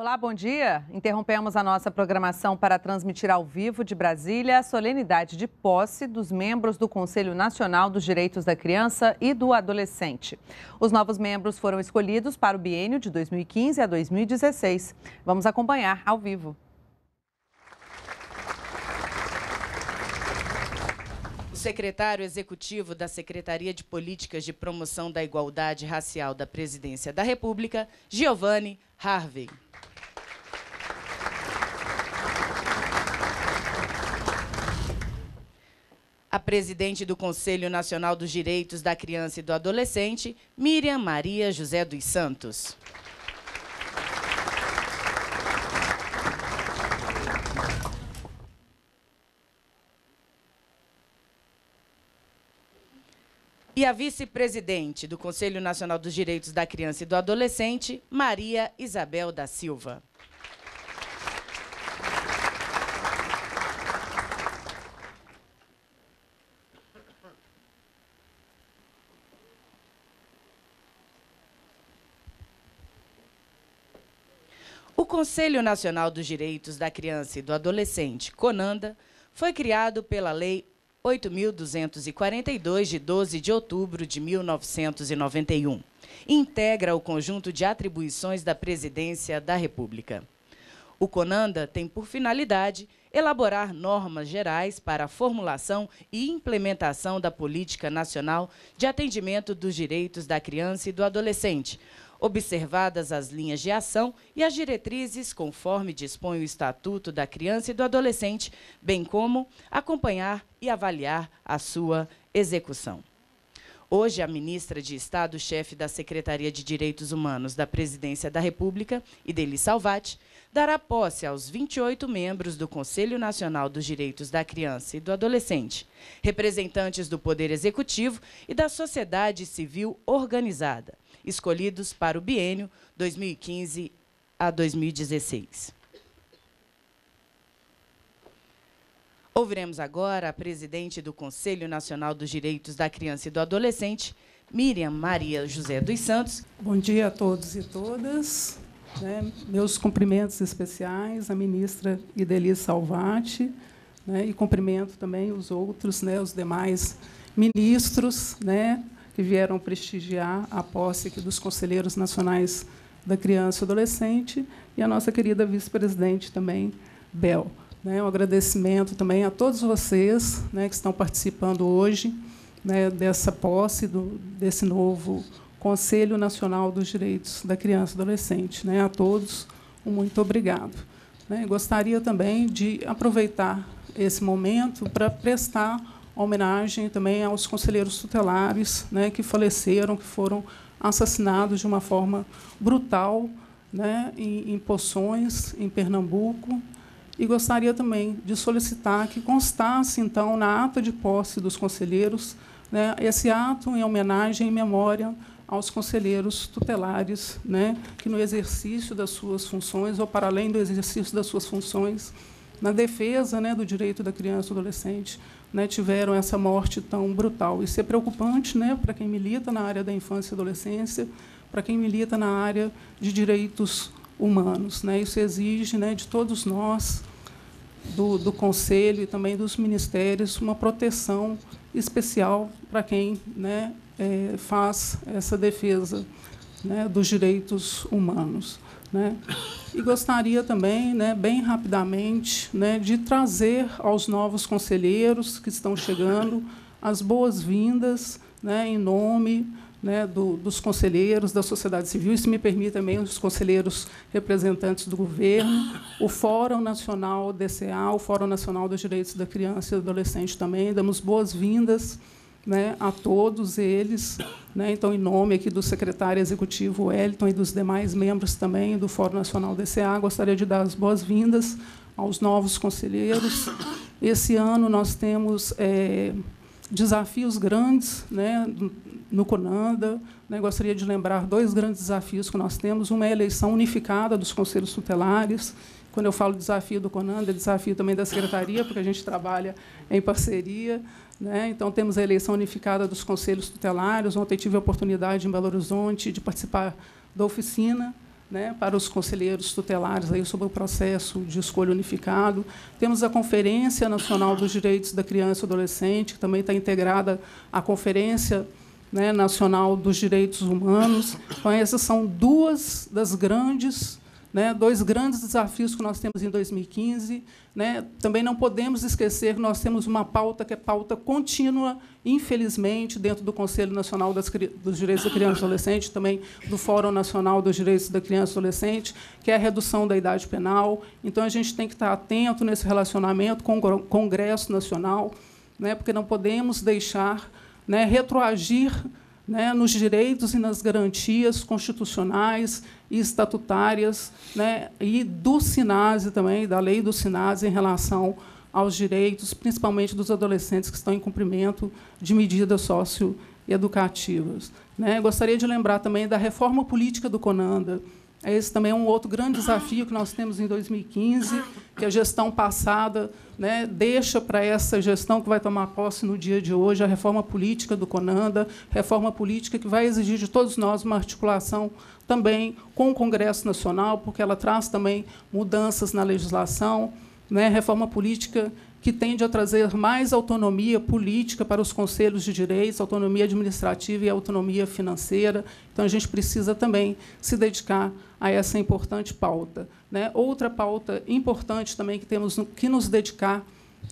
Olá, bom dia. Interrompemos a nossa programação para transmitir ao vivo de Brasília a solenidade de posse dos membros do Conselho Nacional dos Direitos da Criança e do Adolescente. Os novos membros foram escolhidos para o biênio de 2015 a 2016. Vamos acompanhar ao vivo. O secretário executivo da Secretaria de Políticas de Promoção da Igualdade Racial da Presidência da República, Giovanni Harvey. a presidente do Conselho Nacional dos Direitos da Criança e do Adolescente, Miriam Maria José dos Santos. E a vice-presidente do Conselho Nacional dos Direitos da Criança e do Adolescente, Maria Isabel da Silva. Conselho Nacional dos Direitos da Criança e do Adolescente, CONANDA, foi criado pela Lei 8.242, de 12 de outubro de 1991. Integra o conjunto de atribuições da Presidência da República. O CONANDA tem por finalidade elaborar normas gerais para a formulação e implementação da Política Nacional de Atendimento dos Direitos da Criança e do Adolescente, observadas as linhas de ação e as diretrizes conforme dispõe o Estatuto da Criança e do Adolescente, bem como acompanhar e avaliar a sua execução. Hoje, a ministra de Estado, chefe da Secretaria de Direitos Humanos da Presidência da República, Ideli Salvati, dará posse aos 28 membros do Conselho Nacional dos Direitos da Criança e do Adolescente, representantes do Poder Executivo e da sociedade civil organizada, escolhidos para o biênio 2015 a 2016. Ouviremos agora a presidente do Conselho Nacional dos Direitos da Criança e do Adolescente, Miriam Maria José dos Santos. Bom dia a todos e todas. Né, meus cumprimentos especiais à ministra Ideli Salvati né, e cumprimento também os outros, né, os demais ministros, né, que vieram prestigiar a posse aqui dos conselheiros nacionais da criança e adolescente, e a nossa querida vice-presidente também, Bel. Né, um agradecimento também a todos vocês né, que estão participando hoje né, dessa posse, do, desse novo Conselho Nacional dos Direitos da Criança e Adolescente. Né, a todos, um muito obrigado. Né, gostaria também de aproveitar esse momento para prestar homenagem também aos conselheiros tutelares né, que faleceram, que foram assassinados de uma forma brutal né, em, em Poções, em Pernambuco. E gostaria também de solicitar que constasse, então, na ata de posse dos conselheiros, né, esse ato em homenagem e memória aos conselheiros tutelares, né, que no exercício das suas funções ou para além do exercício das suas funções na defesa né, do direito da criança e adolescente, né, tiveram essa morte tão brutal. Isso é preocupante né, para quem milita na área da infância e adolescência, para quem milita na área de direitos humanos. Né? Isso exige né, de todos nós, do, do Conselho e também dos ministérios, uma proteção especial para quem né, é, faz essa defesa né, dos direitos humanos. Né? E gostaria também, né, bem rapidamente, né, de trazer aos novos conselheiros que estão chegando as boas-vindas né, em nome né, do, dos conselheiros da sociedade civil, e, se me permite também, os conselheiros representantes do governo, o Fórum Nacional DCA, o Fórum Nacional dos Direitos da Criança e do Adolescente também. Damos boas-vindas né, a todos eles. Né, então, em nome aqui do secretário executivo Wellington e dos demais membros também do Fórum Nacional DCA, gostaria de dar as boas-vindas aos novos conselheiros. Esse ano nós temos é, desafios grandes né, no Conanda. Né, gostaria de lembrar dois grandes desafios que nós temos. Uma é a eleição unificada dos conselhos tutelares, quando eu falo desafio do Conanda, é desafio também da secretaria, porque a gente trabalha em parceria. Né? Então, temos a eleição unificada dos conselhos tutelares. Ontem tive a oportunidade em Belo Horizonte de participar da oficina né, para os conselheiros tutelares aí sobre o processo de escolha unificado. Temos a Conferência Nacional dos Direitos da Criança e Adolescente, que também está integrada à Conferência né, Nacional dos Direitos Humanos. Então, essas são duas das grandes né, dois grandes desafios que nós temos em 2015. Né, também não podemos esquecer que nós temos uma pauta que é pauta contínua, infelizmente, dentro do Conselho Nacional das, dos Direitos da Criança e Adolescente, também do Fórum Nacional dos Direitos da Criança e Adolescente, que é a redução da idade penal. Então, a gente tem que estar atento nesse relacionamento com o Congresso Nacional, né, porque não podemos deixar né, retroagir né, nos direitos e nas garantias constitucionais e estatutárias, né, e do SINASE também, da lei do SINASE em relação aos direitos, principalmente dos adolescentes que estão em cumprimento de medidas socioeducativas. Né. Gostaria de lembrar também da reforma política do CONANDA, esse também é um outro grande desafio que nós temos em 2015, que a gestão passada né, deixa para essa gestão que vai tomar posse no dia de hoje a reforma política do Conanda, reforma política que vai exigir de todos nós uma articulação também com o Congresso Nacional, porque ela traz também mudanças na legislação, né, reforma política que tende a trazer mais autonomia política para os conselhos de direitos, autonomia administrativa e autonomia financeira. Então, a gente precisa também se dedicar a essa importante pauta. Né? Outra pauta importante também que temos que nos dedicar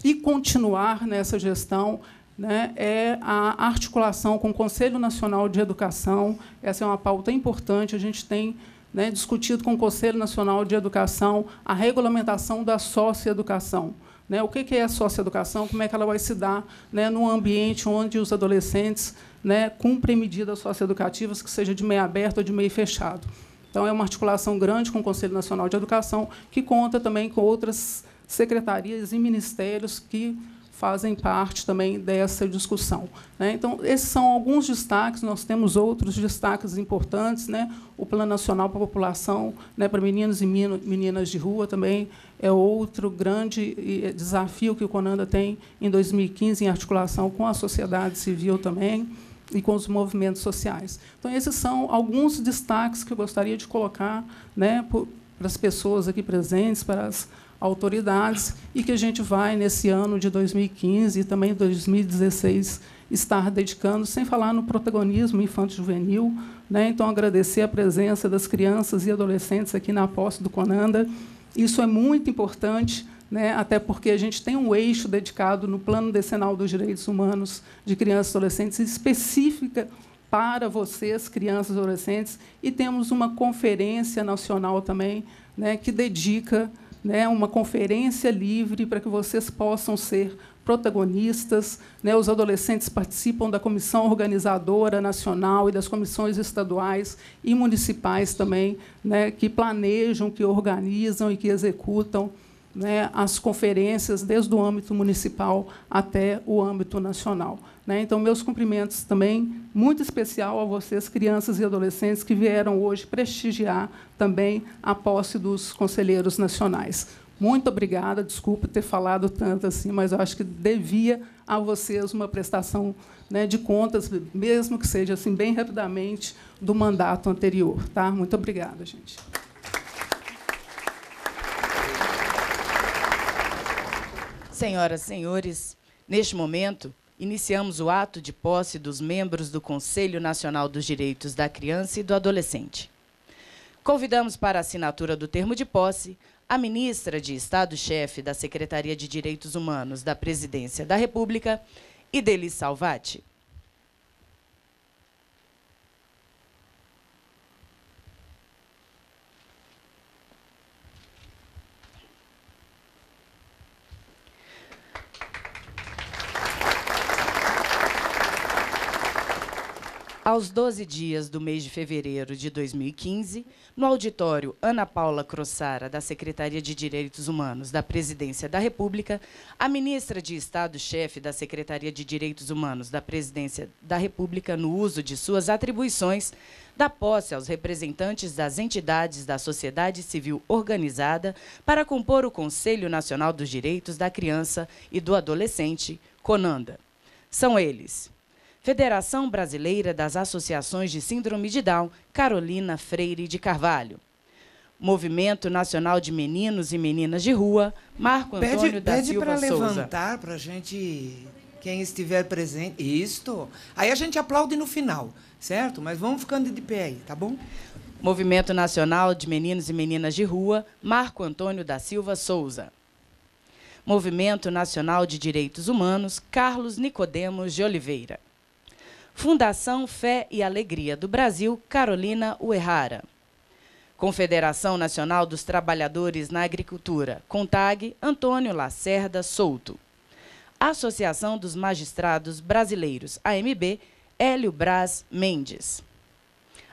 e continuar nessa gestão né, é a articulação com o Conselho Nacional de Educação. Essa é uma pauta importante. A gente tem né, discutido com o Conselho Nacional de Educação a regulamentação da socioeducação. Né, o que é a educação? Como é que ela vai se dar né, num ambiente onde os adolescentes né, cumprem medidas socioeducativas, que seja de meio aberto ou de meio fechado? Então, é uma articulação grande com o Conselho Nacional de Educação, que conta também com outras secretarias e ministérios que fazem parte também dessa discussão. Né? Então, esses são alguns destaques, nós temos outros destaques importantes, né? o Plano Nacional para a População, né? para meninos e meninas de rua também, é outro grande é, desafio que o CONANDA tem em 2015, em articulação com a sociedade civil também e com os movimentos sociais. Então, esses são alguns destaques que eu gostaria de colocar né, para as pessoas aqui presentes, para as autoridades, e que a gente vai, nesse ano de 2015 e também 2016, estar dedicando, sem falar no protagonismo infanto-juvenil. Né? Então, agradecer a presença das crianças e adolescentes aqui na posse do Conanda. Isso é muito importante né? até porque a gente tem um eixo dedicado no Plano Decenal dos Direitos Humanos de Crianças e Adolescentes específica para vocês, crianças e adolescentes, e temos uma conferência nacional também né, que dedica né, uma conferência livre para que vocês possam ser protagonistas. Né, os adolescentes participam da comissão organizadora nacional e das comissões estaduais e municipais também, né, que planejam, que organizam e que executam né, as conferências, desde o âmbito municipal até o âmbito nacional. Né? Então, meus cumprimentos também, muito especial a vocês, crianças e adolescentes, que vieram hoje prestigiar também a posse dos conselheiros nacionais. Muito obrigada, desculpa ter falado tanto assim, mas eu acho que devia a vocês uma prestação né, de contas, mesmo que seja assim bem rapidamente, do mandato anterior. Tá? Muito obrigada, gente. Senhoras e senhores, neste momento, iniciamos o ato de posse dos membros do Conselho Nacional dos Direitos da Criança e do Adolescente. Convidamos para a assinatura do termo de posse a ministra de Estado-chefe da Secretaria de Direitos Humanos da Presidência da República, Ideli Salvati. aos 12 dias do mês de fevereiro de 2015, no auditório Ana Paula Crossara, da Secretaria de Direitos Humanos da Presidência da República, a ministra de Estado-chefe da Secretaria de Direitos Humanos da Presidência da República, no uso de suas atribuições, dá posse aos representantes das entidades da sociedade civil organizada para compor o Conselho Nacional dos Direitos da Criança e do Adolescente, CONANDA. São eles Federação Brasileira das Associações de Síndrome de Down, Carolina Freire de Carvalho. Movimento Nacional de Meninos e Meninas de Rua, Marco Antônio pede, da pede Silva Souza. Pede para levantar para a gente, quem estiver presente. Isto. Aí a gente aplaude no final, certo? Mas vamos ficando de pé aí, tá bom? Movimento Nacional de Meninos e Meninas de Rua, Marco Antônio da Silva Souza. Movimento Nacional de Direitos Humanos, Carlos Nicodemos de Oliveira. Fundação Fé e Alegria do Brasil, Carolina Uerrara. Confederação Nacional dos Trabalhadores na Agricultura, CONTAG, Antônio Lacerda Souto. Associação dos Magistrados Brasileiros, AMB, Hélio Braz Mendes.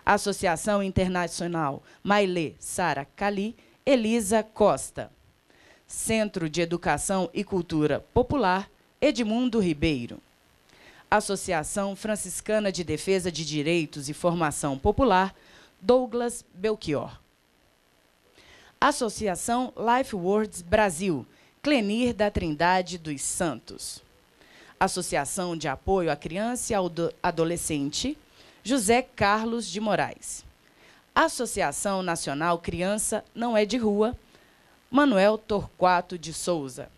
Associação Internacional Maile Sara Cali, Elisa Costa. Centro de Educação e Cultura Popular, Edmundo Ribeiro. Associação Franciscana de Defesa de Direitos e Formação Popular, Douglas Belchior. Associação Life Words Brasil, Clenir da Trindade dos Santos. Associação de Apoio à Criança e ao Adolescente, José Carlos de Moraes. Associação Nacional Criança Não é de Rua, Manuel Torquato de Souza.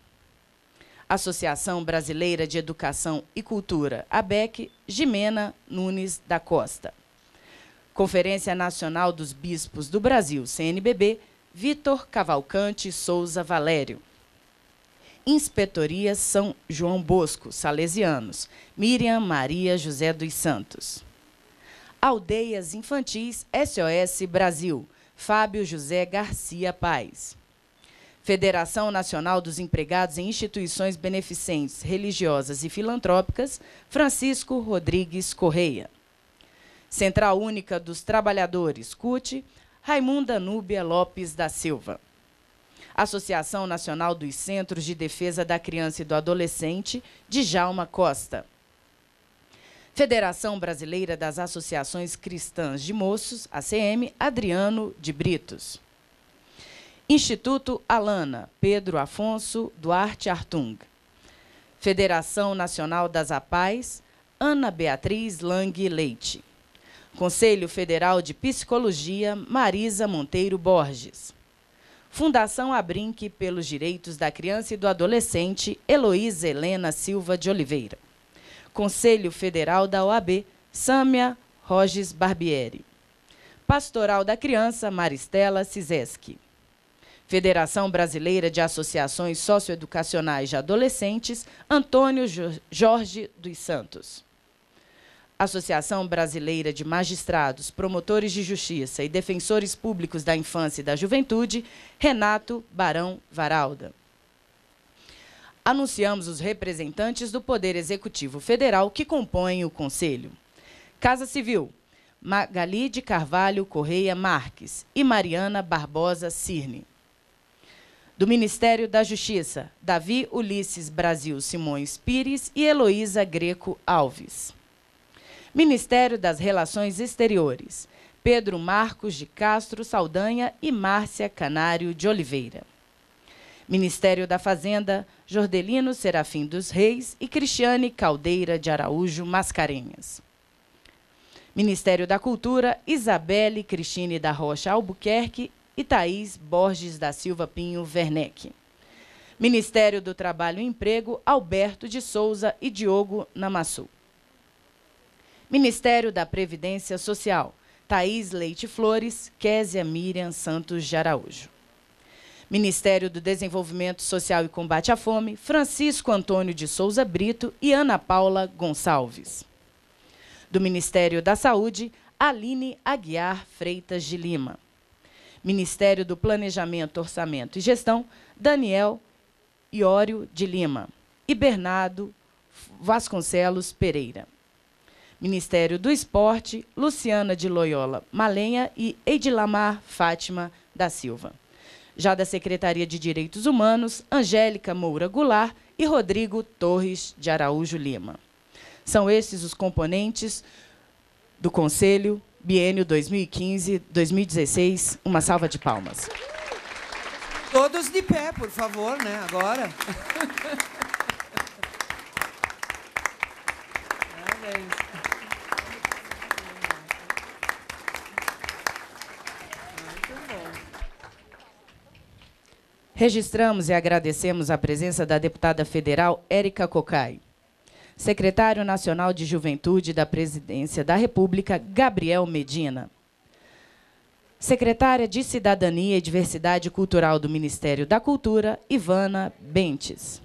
Associação Brasileira de Educação e Cultura, ABEC, Jimena Nunes da Costa. Conferência Nacional dos Bispos do Brasil, CNBB, Vitor Cavalcante Souza Valério. Inspetoria São João Bosco, Salesianos, Miriam Maria José dos Santos. Aldeias Infantis SOS Brasil, Fábio José Garcia Paz. Federação Nacional dos Empregados em Instituições Beneficentes, Religiosas e Filantrópicas, Francisco Rodrigues Correia. Central Única dos Trabalhadores, CUT, Raimunda Núbia Lopes da Silva. Associação Nacional dos Centros de Defesa da Criança e do Adolescente, Djalma Costa. Federação Brasileira das Associações Cristãs de Moços, ACM, Adriano de Britos. Instituto Alana, Pedro Afonso Duarte Artung. Federação Nacional das APAES, Ana Beatriz Lang Leite. Conselho Federal de Psicologia, Marisa Monteiro Borges. Fundação Abrinque pelos Direitos da Criança e do Adolescente, Heloísa Helena Silva de Oliveira. Conselho Federal da OAB, Sâmia Roges Barbieri. Pastoral da Criança, Maristela Sizeski. Federação Brasileira de Associações Socioeducacionais de Adolescentes, Antônio Jorge dos Santos. Associação Brasileira de Magistrados, Promotores de Justiça e Defensores Públicos da Infância e da Juventude, Renato Barão Varalda. Anunciamos os representantes do Poder Executivo Federal que compõem o Conselho. Casa Civil, Magali de Carvalho Correia Marques e Mariana Barbosa Cirne do Ministério da Justiça, Davi Ulisses Brasil Simões Pires e Heloísa Greco Alves. Ministério das Relações Exteriores, Pedro Marcos de Castro Saldanha e Márcia Canário de Oliveira. Ministério da Fazenda, Jordelino Serafim dos Reis e Cristiane Caldeira de Araújo Mascarenhas. Ministério da Cultura, Isabelle Cristine da Rocha Albuquerque e Thaís Borges da Silva Pinho Werneck. Ministério do Trabalho e Emprego, Alberto de Souza e Diogo Namassu. Ministério da Previdência Social, Thaís Leite Flores, Késia Miriam Santos de Araújo. Ministério do Desenvolvimento Social e Combate à Fome, Francisco Antônio de Souza Brito e Ana Paula Gonçalves. Do Ministério da Saúde, Aline Aguiar Freitas de Lima. Ministério do Planejamento, Orçamento e Gestão, Daniel Iório de Lima e Bernardo Vasconcelos Pereira. Ministério do Esporte, Luciana de Loyola Malenha e Edilamar Fátima da Silva. Já da Secretaria de Direitos Humanos, Angélica Moura Goulart e Rodrigo Torres de Araújo Lima. São esses os componentes do Conselho biênio 2015-2016. Uma salva de palmas. Todos de pé, por favor, né? Agora. Registramos e agradecemos a presença da deputada federal Érica Cocai secretário nacional de Juventude da Presidência da República, Gabriel Medina. Secretária de Cidadania e Diversidade Cultural do Ministério da Cultura, Ivana Bentes.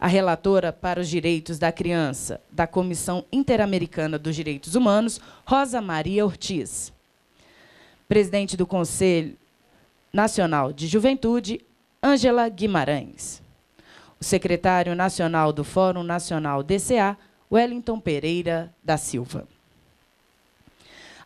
A relatora para os Direitos da Criança, da Comissão Interamericana dos Direitos Humanos, Rosa Maria Ortiz. Presidente do Conselho Nacional de Juventude, Ângela Guimarães secretário nacional do Fórum Nacional DCA, Wellington Pereira da Silva.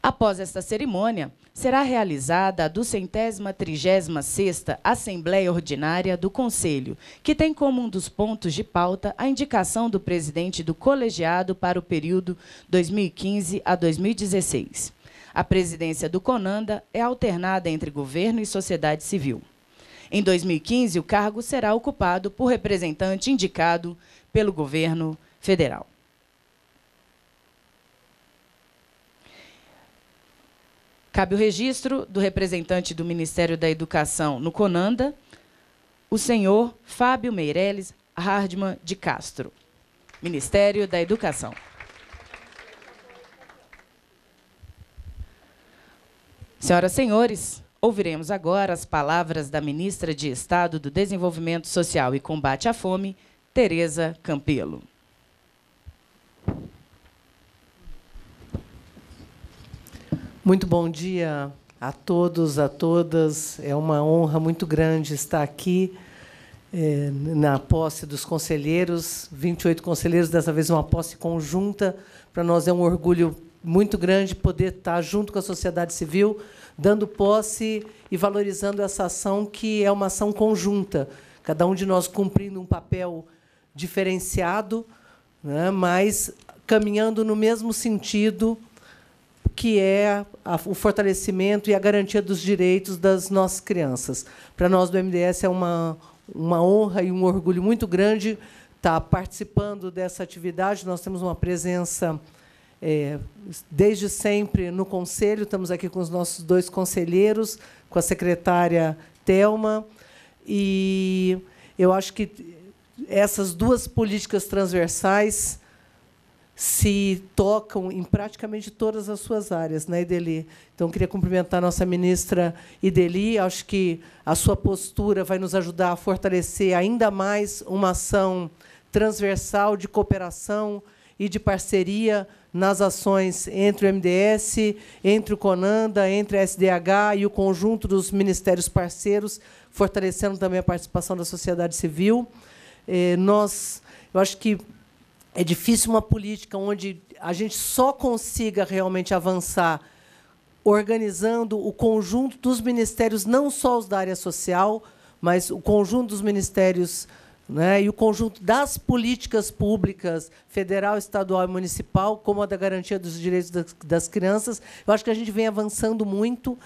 Após esta cerimônia, será realizada a 236 Assembleia Ordinária do Conselho, que tem como um dos pontos de pauta a indicação do presidente do colegiado para o período 2015 a 2016. A presidência do CONANDA é alternada entre governo e sociedade civil. Em 2015, o cargo será ocupado por representante indicado pelo governo federal. Cabe o registro do representante do Ministério da Educação no Conanda, o senhor Fábio Meireles Hardman de Castro, Ministério da Educação. Senhoras e senhores, Ouviremos agora as palavras da ministra de Estado do Desenvolvimento Social e Combate à Fome, Tereza Campelo. Muito bom dia a todos, a todas. É uma honra muito grande estar aqui eh, na posse dos conselheiros, 28 conselheiros, dessa vez uma posse conjunta. Para nós é um orgulho muito grande poder estar junto com a sociedade civil dando posse e valorizando essa ação, que é uma ação conjunta, cada um de nós cumprindo um papel diferenciado, né, mas caminhando no mesmo sentido que é a, o fortalecimento e a garantia dos direitos das nossas crianças. Para nós do MDS é uma, uma honra e um orgulho muito grande estar participando dessa atividade. Nós temos uma presença é, desde sempre no Conselho, estamos aqui com os nossos dois conselheiros, com a secretária Telma, e eu acho que essas duas políticas transversais se tocam em praticamente todas as suas áreas, né, Ideli? Então, queria cumprimentar a nossa ministra Ideli. Acho que a sua postura vai nos ajudar a fortalecer ainda mais uma ação transversal de cooperação e de parceria nas ações entre o MDS, entre o CONANDA, entre a SDH e o conjunto dos ministérios parceiros, fortalecendo também a participação da sociedade civil. É, nós, eu acho que é difícil uma política onde a gente só consiga realmente avançar organizando o conjunto dos ministérios, não só os da área social, mas o conjunto dos ministérios né? e o conjunto das políticas públicas, federal, estadual e municipal, como a da garantia dos direitos das, das crianças, eu acho que a gente vem avançando muito.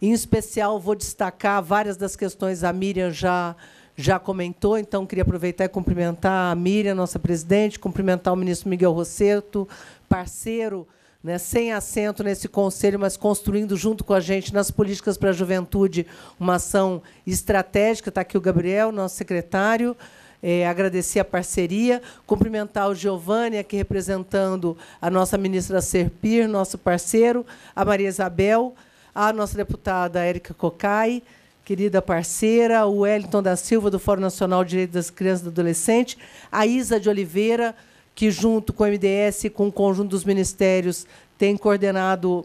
Em especial, vou destacar várias das questões, a Miriam já já comentou, então queria aproveitar e cumprimentar a Miriam, nossa presidente, cumprimentar o ministro Miguel Rosseto, parceiro, né, sem assento nesse conselho, mas construindo junto com a gente nas políticas para a juventude uma ação estratégica. Está aqui o Gabriel, nosso secretário é, agradecer a parceria, cumprimentar o Giovanni, aqui representando a nossa ministra Serpir, nosso parceiro, a Maria Isabel, a nossa deputada Érica Cocai, querida parceira, o Wellington da Silva, do Fórum Nacional de Direitos das Crianças e do Adolescente, a Isa de Oliveira, que, junto com o MDS e com o conjunto dos ministérios, tem coordenado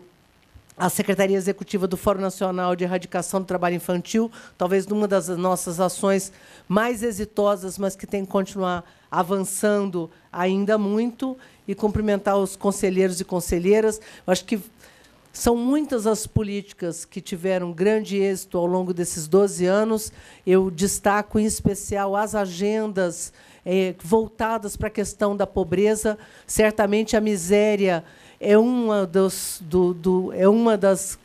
a Secretaria Executiva do Fórum Nacional de Erradicação do Trabalho Infantil, talvez uma das nossas ações mais exitosas, mas que tem que continuar avançando ainda muito, e cumprimentar os conselheiros e conselheiras. Eu acho que são muitas as políticas que tiveram grande êxito ao longo desses 12 anos. Eu destaco, em especial, as agendas é, voltadas para a questão da pobreza. Certamente a miséria é uma, dos, do, do, é uma das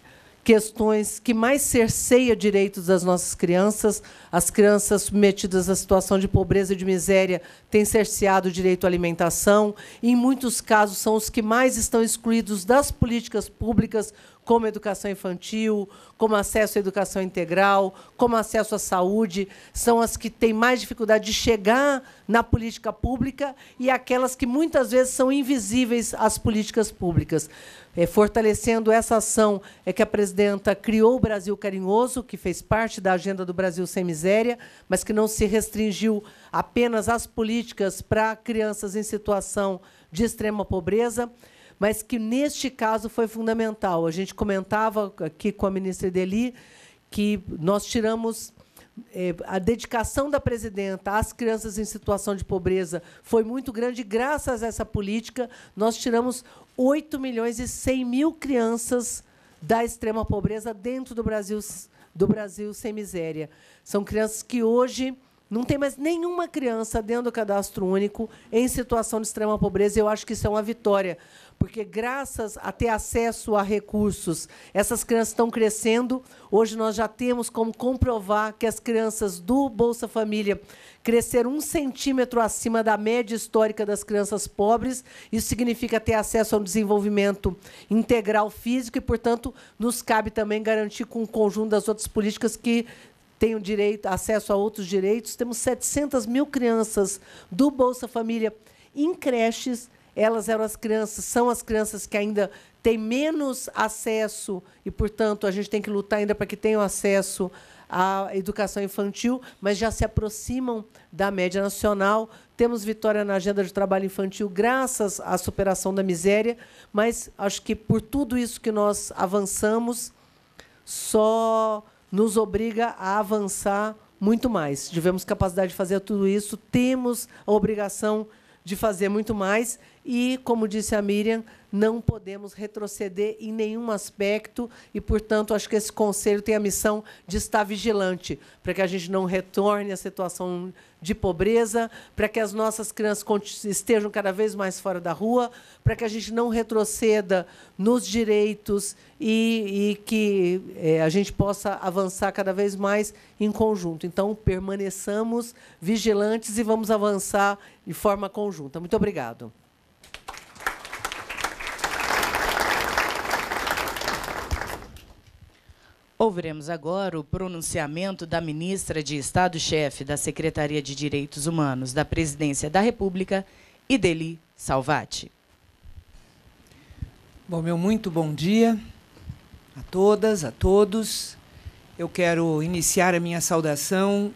questões que mais cerceia direitos das nossas crianças. As crianças submetidas à situação de pobreza e de miséria têm cerceado o direito à alimentação, e, em muitos casos, são os que mais estão excluídos das políticas públicas como educação infantil, como acesso à educação integral, como acesso à saúde, são as que têm mais dificuldade de chegar na política pública e aquelas que muitas vezes são invisíveis às políticas públicas. É, fortalecendo essa ação é que a presidenta criou o Brasil Carinhoso, que fez parte da agenda do Brasil Sem Miséria, mas que não se restringiu apenas às políticas para crianças em situação de extrema pobreza mas que neste caso foi fundamental. A gente comentava aqui com a ministra Deli que nós tiramos eh, a dedicação da presidenta às crianças em situação de pobreza foi muito grande. Graças a essa política, nós tiramos 8 milhões e 100 mil crianças da extrema pobreza dentro do Brasil, do Brasil sem miséria. São crianças que hoje não tem mais nenhuma criança dentro do cadastro único em situação de extrema pobreza. Eu acho que isso é uma vitória, porque graças a ter acesso a recursos, essas crianças estão crescendo. Hoje nós já temos como comprovar que as crianças do Bolsa Família cresceram um centímetro acima da média histórica das crianças pobres. Isso significa ter acesso a um desenvolvimento integral físico e, portanto, nos cabe também garantir com o conjunto das outras políticas que tenham direito, acesso a outros direitos. Temos 700 mil crianças do Bolsa Família em creches. Elas eram as crianças, são as crianças que ainda têm menos acesso e, portanto, a gente tem que lutar ainda para que tenham acesso à educação infantil, mas já se aproximam da média nacional. Temos vitória na agenda de trabalho infantil, graças à superação da miséria, mas acho que por tudo isso que nós avançamos, só nos obriga a avançar muito mais. Tivemos capacidade de fazer tudo isso, temos a obrigação de fazer muito mais e, como disse a Miriam, não podemos retroceder em nenhum aspecto e, portanto, acho que esse conselho tem a missão de estar vigilante para que a gente não retorne à situação de pobreza, para que as nossas crianças estejam cada vez mais fora da rua, para que a gente não retroceda nos direitos e, e que é, a gente possa avançar cada vez mais em conjunto. Então, permaneçamos vigilantes e vamos avançar de forma conjunta. Muito obrigado. Ouviremos agora o pronunciamento da ministra de Estado-chefe da Secretaria de Direitos Humanos da Presidência da República, Ideli Salvati. Bom, meu muito bom dia a todas, a todos. Eu quero iniciar a minha saudação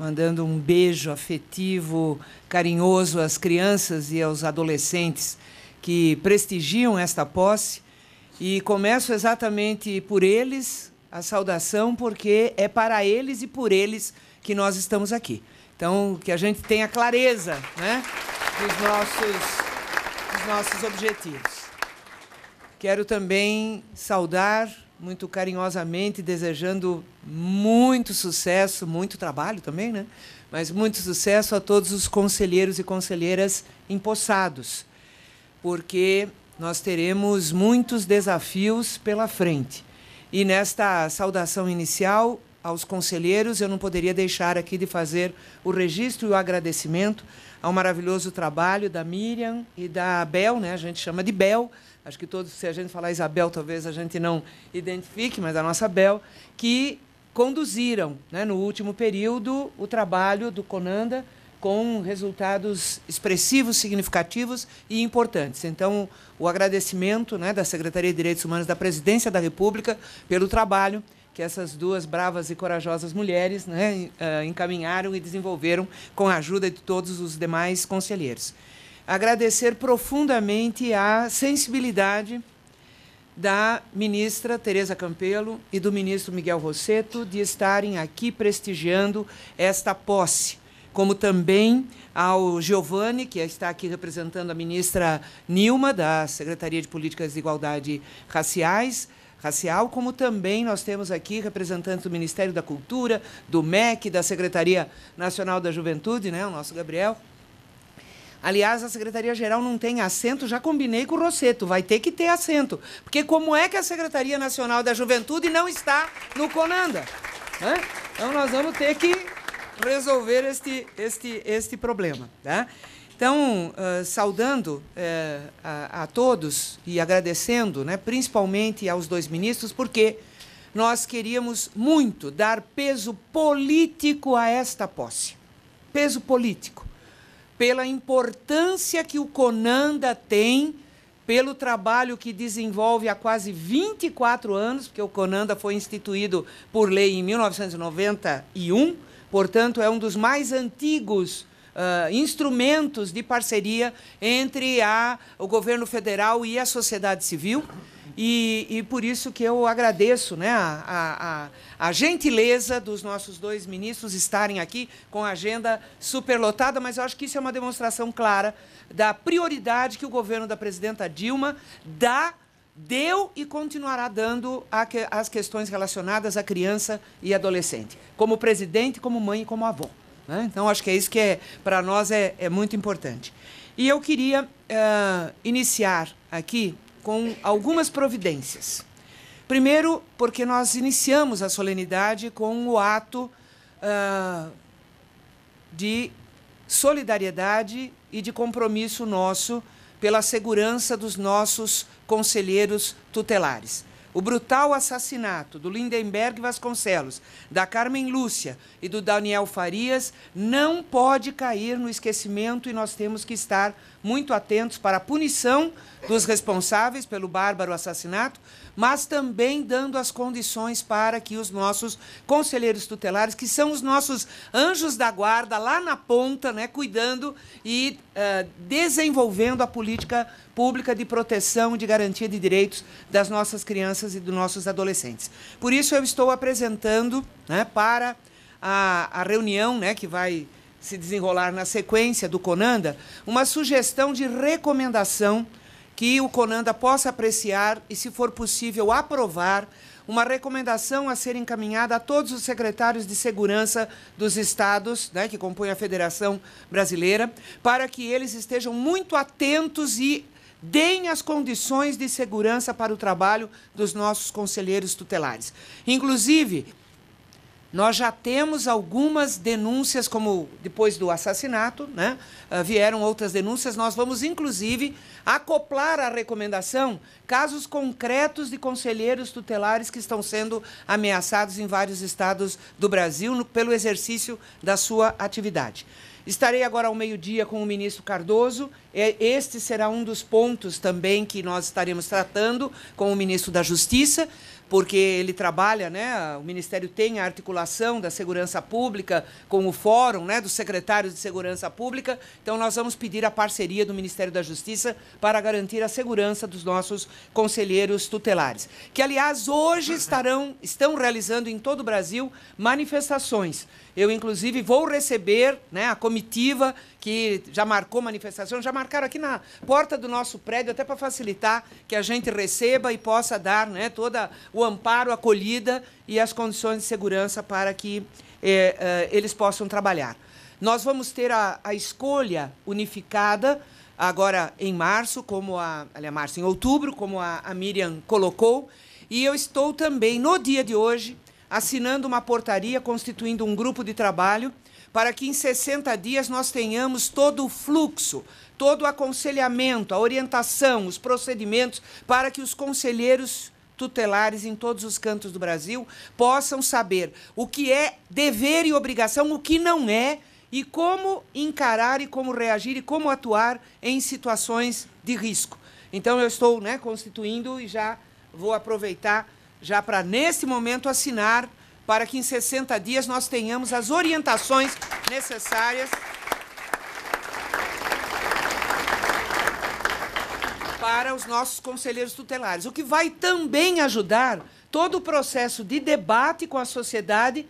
mandando um beijo afetivo, carinhoso às crianças e aos adolescentes que prestigiam esta posse. E começo exatamente por eles, a saudação, porque é para eles e por eles que nós estamos aqui. Então, que a gente tenha clareza né, dos, nossos, dos nossos objetivos. Quero também saudar muito carinhosamente, desejando muito sucesso, muito trabalho também, né? Mas muito sucesso a todos os conselheiros e conselheiras empossados, porque nós teremos muitos desafios pela frente. E nesta saudação inicial aos conselheiros, eu não poderia deixar aqui de fazer o registro e o agradecimento ao maravilhoso trabalho da Miriam e da Bel, né? A gente chama de Bel. Acho que todos, se a gente falar Isabel, talvez a gente não identifique, mas a nossa Bel, que conduziram, né, no último período, o trabalho do Conanda com resultados expressivos, significativos e importantes. Então, o agradecimento né, da Secretaria de Direitos Humanos da Presidência da República pelo trabalho que essas duas bravas e corajosas mulheres né, eh, encaminharam e desenvolveram com a ajuda de todos os demais conselheiros. Agradecer profundamente a sensibilidade da ministra Tereza Campelo e do ministro Miguel Rosseto de estarem aqui prestigiando esta posse como também ao Giovanni, que está aqui representando a ministra Nilma, da Secretaria de Políticas de Igualdade Raciais, racial, como também nós temos aqui representantes do Ministério da Cultura, do MEC, da Secretaria Nacional da Juventude, né, o nosso Gabriel. Aliás, a Secretaria-Geral não tem assento, já combinei com o Rosseto, vai ter que ter assento. Porque como é que a Secretaria Nacional da Juventude não está no Conanda? Então nós vamos ter que resolver este, este, este problema. Né? Então, uh, saudando uh, a, a, todos e agradecendo, né, principalmente aos dois ministros, porque nós queríamos muito dar peso político a esta posse. Peso político. Pela importância que o Conanda tem, pelo trabalho que desenvolve há quase 24 anos, porque o Conanda foi instituído por lei em 1991 Portanto, é um dos mais antigos Uh, instrumentos de parceria entre a, o governo federal e a sociedade civil. E, e por isso que eu agradeço né, a, a, a, gentileza dos nossos dois ministros estarem aqui com a agenda superlotada, mas eu acho que isso é uma demonstração clara da prioridade que o governo da presidenta Dilma dá deu e continuará dando as questões relacionadas à criança e adolescente, como presidente, como mãe e como avó. Né? Então, acho que é isso que é, para nós é, é, muito importante. E eu queria uh, iniciar aqui com algumas providências. Primeiro, porque nós iniciamos a solenidade com o ato uh, de solidariedade e de compromisso nosso pela segurança dos nossos conselheiros tutelares. O brutal assassinato do Lindenberg Vasconcelos, da Carmen Lúcia e do Daniel Farias não pode cair no esquecimento e nós temos que estar muito atentos para a punição dos responsáveis pelo bárbaro assassinato, mas também dando as condições para que os nossos conselheiros tutelares, que são os nossos anjos da guarda lá na ponta, né, cuidando e uh, desenvolvendo a política pública de proteção e de garantia de direitos das nossas crianças e dos nossos adolescentes. Por isso eu estou apresentando, né, para a, a reunião, né, que vai se desenrolar na sequência do Conanda, uma sugestão de recomendação que o Conanda possa apreciar e, se for possível, aprovar uma recomendação a ser encaminhada a todos os secretários de segurança dos estados, né, que compõem a Federação Brasileira, para que eles estejam muito atentos e deem as condições de segurança para o trabalho dos nossos conselheiros tutelares. Inclusive, nós já temos algumas denúncias, como depois do assassinato, né? Ah, vieram outras denúncias. Nós vamos, inclusive, acoplar à recomendação casos concretos de conselheiros tutelares que estão sendo ameaçados em vários estados do Brasil pelo exercício da sua atividade. Estarei agora ao meio-dia com o ministro Cardoso. É, este será um dos pontos também que nós estaremos tratando com o ministro da Justiça porque ele trabalha, né? O Ministério tem a articulação da segurança pública com o fórum, né, dos secretários de segurança pública. Então nós vamos pedir a parceria do Ministério da Justiça para garantir a segurança dos nossos conselheiros tutelares, que aliás hoje estarão estão realizando em todo o Brasil manifestações eu, inclusive, vou receber né, a comitiva que já marcou manifestação, já marcaram aqui na porta do nosso prédio, até para facilitar que a gente receba e possa dar né, todo o amparo, acolhida e as condições de segurança para que eh, eh, eles possam trabalhar. Nós vamos ter a, a escolha unificada agora em março, como a. Aliás, março, em outubro, como a, a Miriam colocou. E eu estou também, no dia de hoje, assinando uma portaria constituindo um grupo de trabalho para que em 60 dias nós tenhamos todo o fluxo, todo o aconselhamento, a orientação, os procedimentos para que os conselheiros tutelares em todos os cantos do Brasil possam saber o que é dever e obrigação, o que não é e como encarar e como reagir e como atuar em situações de risco. Então eu estou né, constituindo e já vou aproveitar já para nesse momento assinar para que em 60 dias nós tenhamos as orientações necessárias para os nossos conselheiros tutelares, o que vai também ajudar todo o processo de debate com a sociedade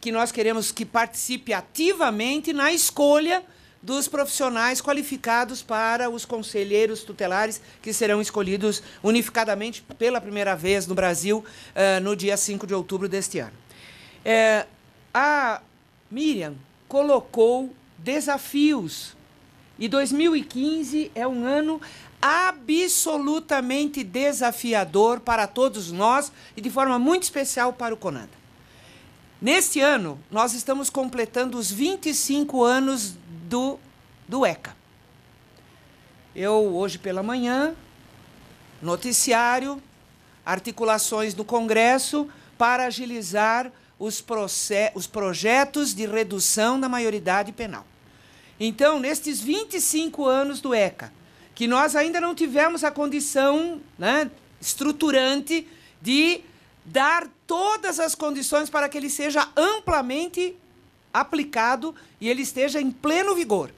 que nós queremos que participe ativamente na escolha dos profissionais qualificados para os conselheiros tutelares que serão escolhidos unificadamente pela primeira vez no Brasil eh, no dia 5 de outubro deste ano. Eh, a Miriam colocou desafios e 2015 é um ano absolutamente desafiador para todos nós e de forma muito especial para o Conanda. Neste ano, nós estamos completando os 25 anos do, do ECA. Eu, hoje pela manhã, noticiário, articulações do Congresso para agilizar os, os projetos de redução da maioridade penal. Então, nestes 25 anos do ECA, que nós ainda não tivemos a condição né, estruturante de dar todas as condições para que ele seja amplamente aplicado e ele esteja em pleno vigor.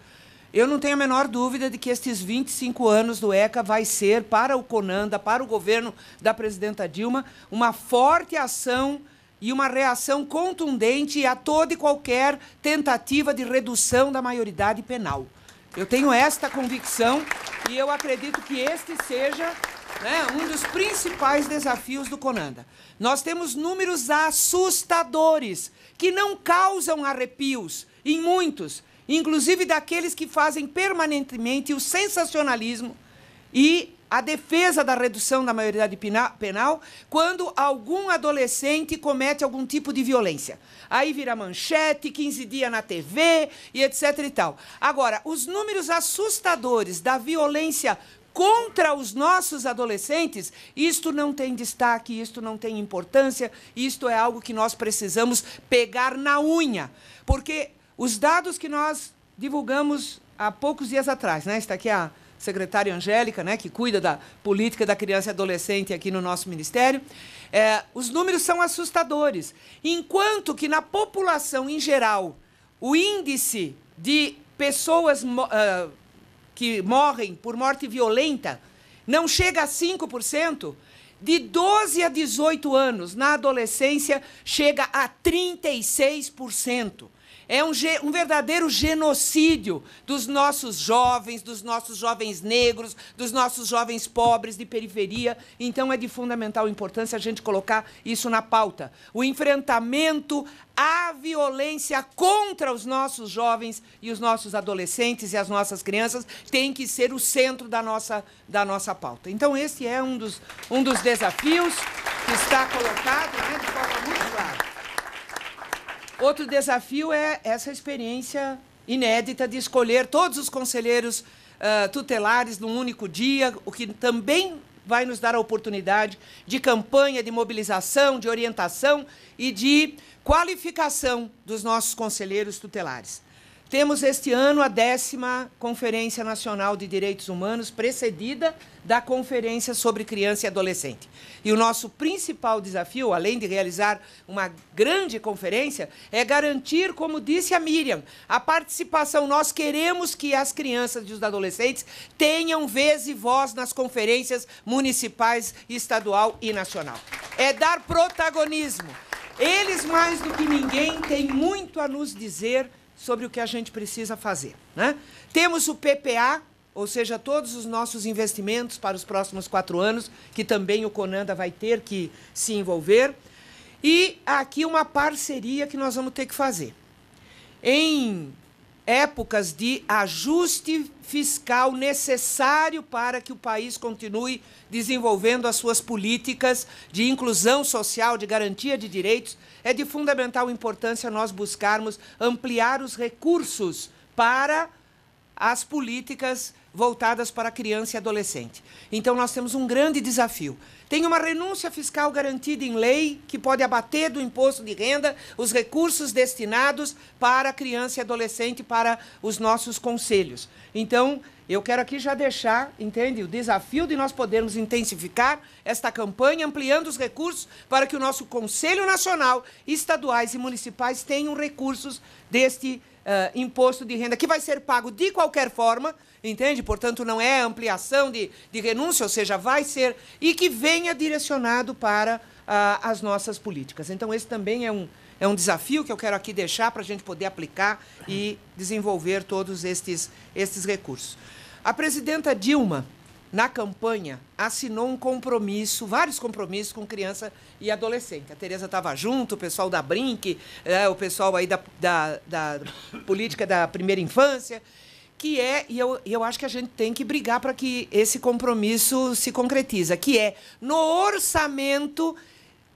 Eu não tenho a menor dúvida de que estes 25 anos do ECA vai ser para o Conanda, para o governo da presidenta Dilma, uma forte ação e uma reação contundente a toda e qualquer tentativa de redução da maioridade penal. Eu tenho esta convicção e eu acredito que este seja né, um dos principais desafios do Conanda. Nós temos números assustadores que não causam arrepios em muitos, inclusive daqueles que fazem permanentemente o sensacionalismo e a defesa da redução da maioridade penal quando algum adolescente comete algum tipo de violência. Aí vira manchete, 15 dias na TV e etc e tal. Agora, os números assustadores da violência contra os nossos adolescentes, isto não tem destaque, isto não tem importância, isto é algo que nós precisamos pegar na unha. Porque os dados que nós divulgamos há poucos dias atrás, né? Está aqui a secretária Angélica, né, que cuida da política da criança e adolescente aqui no nosso ministério. É, os números são assustadores. Enquanto que na população em geral, o índice de pessoas uh, que morrem por morte violenta não chega a 5%, de 12 a 18 anos, na adolescência, chega a 36%. É um, um, verdadeiro genocídio dos nossos jovens, dos nossos jovens negros, dos nossos jovens pobres de periferia. Então é de fundamental importância a gente colocar isso na pauta. O enfrentamento à violência contra os nossos jovens e os nossos adolescentes e as nossas crianças tem que ser o centro da nossa, da nossa pauta. Então, esse é um dos, um dos desafios que está colocado né, de forma muito clara. Outro desafio é essa experiência inédita de escolher todos os conselheiros uh, tutelares num único dia, o que também vai nos dar a oportunidade de campanha, de mobilização, de orientação e de qualificação dos nossos conselheiros tutelares. Temos este ano a décima Conferência Nacional de Direitos Humanos, precedida da Conferência sobre Criança e Adolescente. E o nosso principal desafio, além de realizar uma grande conferência, é garantir, como disse a Miriam, a participação. Nós queremos que as crianças e os adolescentes tenham vez e voz nas conferências municipais, estadual e nacional. É dar protagonismo. Eles, mais do que ninguém, têm muito a nos dizer sobre o que a gente precisa fazer. Né? Temos o PPA, ou seja, todos os nossos investimentos para os próximos quatro anos, que também o Conanda vai ter que se envolver. E aqui uma parceria que nós vamos ter que fazer. Em épocas de ajuste fiscal necessário para que o país continue desenvolvendo as suas políticas de inclusão social, de garantia de direitos é de fundamental importância nós buscarmos ampliar os recursos para as políticas voltadas para criança e adolescente. Então nós temos um grande desafio. Tem uma renúncia fiscal garantida em lei que pode abater do imposto de renda os recursos destinados para criança e adolescente para os nossos conselhos. Então, eu quero aqui já deixar, entende, o desafio de nós podermos intensificar esta campanha, ampliando os recursos para que o nosso Conselho Nacional, estaduais e municipais tenham recursos deste Uh, imposto de renda que vai ser pago de qualquer forma, entende? Portanto, não é ampliação de, de renúncia, ou seja, vai ser, e que venha direcionado para uh, as nossas políticas. Então, esse também é um, é um desafio que eu quero aqui deixar para a gente poder aplicar e desenvolver todos estes, estes recursos. A presidenta Dilma na campanha, assinou um compromisso, vários compromissos com criança e adolescente. A Tereza estava junto, o pessoal da Brinque, é, o pessoal aí da, da, da, política da primeira infância, que é, e eu, eu acho que a gente tem que brigar para que esse compromisso se concretiza, que é, no orçamento,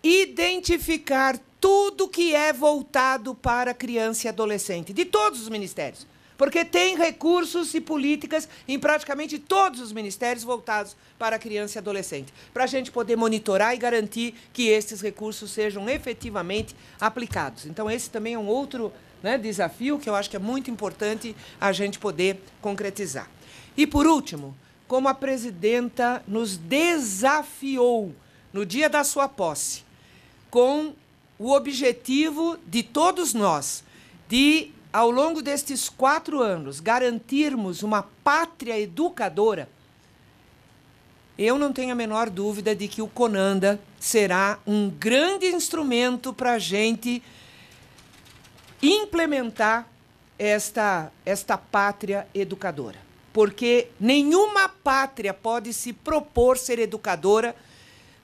identificar tudo que é voltado para criança e adolescente, de todos os ministérios porque tem recursos e políticas em praticamente todos os ministérios voltados para a criança e adolescente, para a gente poder monitorar e garantir que esses recursos sejam efetivamente aplicados. Então, esse também é um outro né, desafio que eu acho que é muito importante a gente poder concretizar. E, por último, como a presidenta nos desafiou no dia da sua posse, com o objetivo de todos nós de ao longo destes quatro anos, garantirmos uma pátria educadora, eu não tenho a menor dúvida de que o Conanda será um grande instrumento para a gente implementar esta, esta pátria educadora. Porque nenhuma pátria pode se propor ser educadora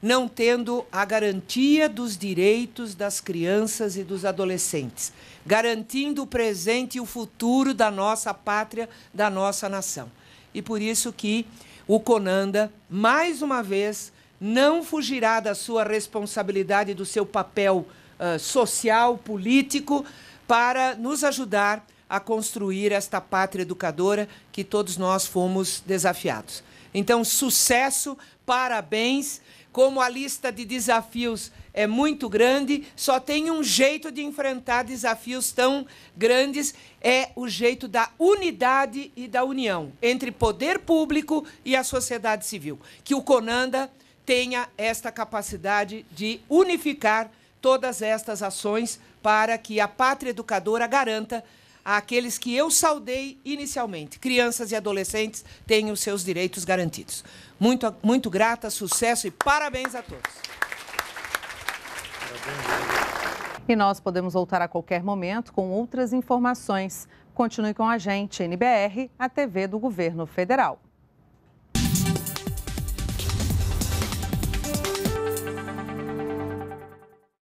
não tendo a garantia dos direitos das crianças e dos adolescentes, garantindo o presente e o futuro da nossa pátria, da nossa nação. E por isso que o Conanda, mais uma vez, não fugirá da sua responsabilidade, do seu papel uh, social, político, para nos ajudar a construir esta pátria educadora que todos nós fomos desafiados. Então, sucesso, parabéns. Como a lista de desafios é muito grande, só tem um jeito de enfrentar desafios tão grandes, é o jeito da unidade e da união entre poder público e a sociedade civil. Que o Conanda tenha esta capacidade de unificar todas estas ações para que a pátria educadora garanta àqueles que eu saudei inicialmente. Crianças e adolescentes têm os seus direitos garantidos. Muito, muito grata, sucesso e parabéns a todos. E nós podemos voltar a qualquer momento com outras informações. Continue com a gente, NBR, a TV do Governo Federal.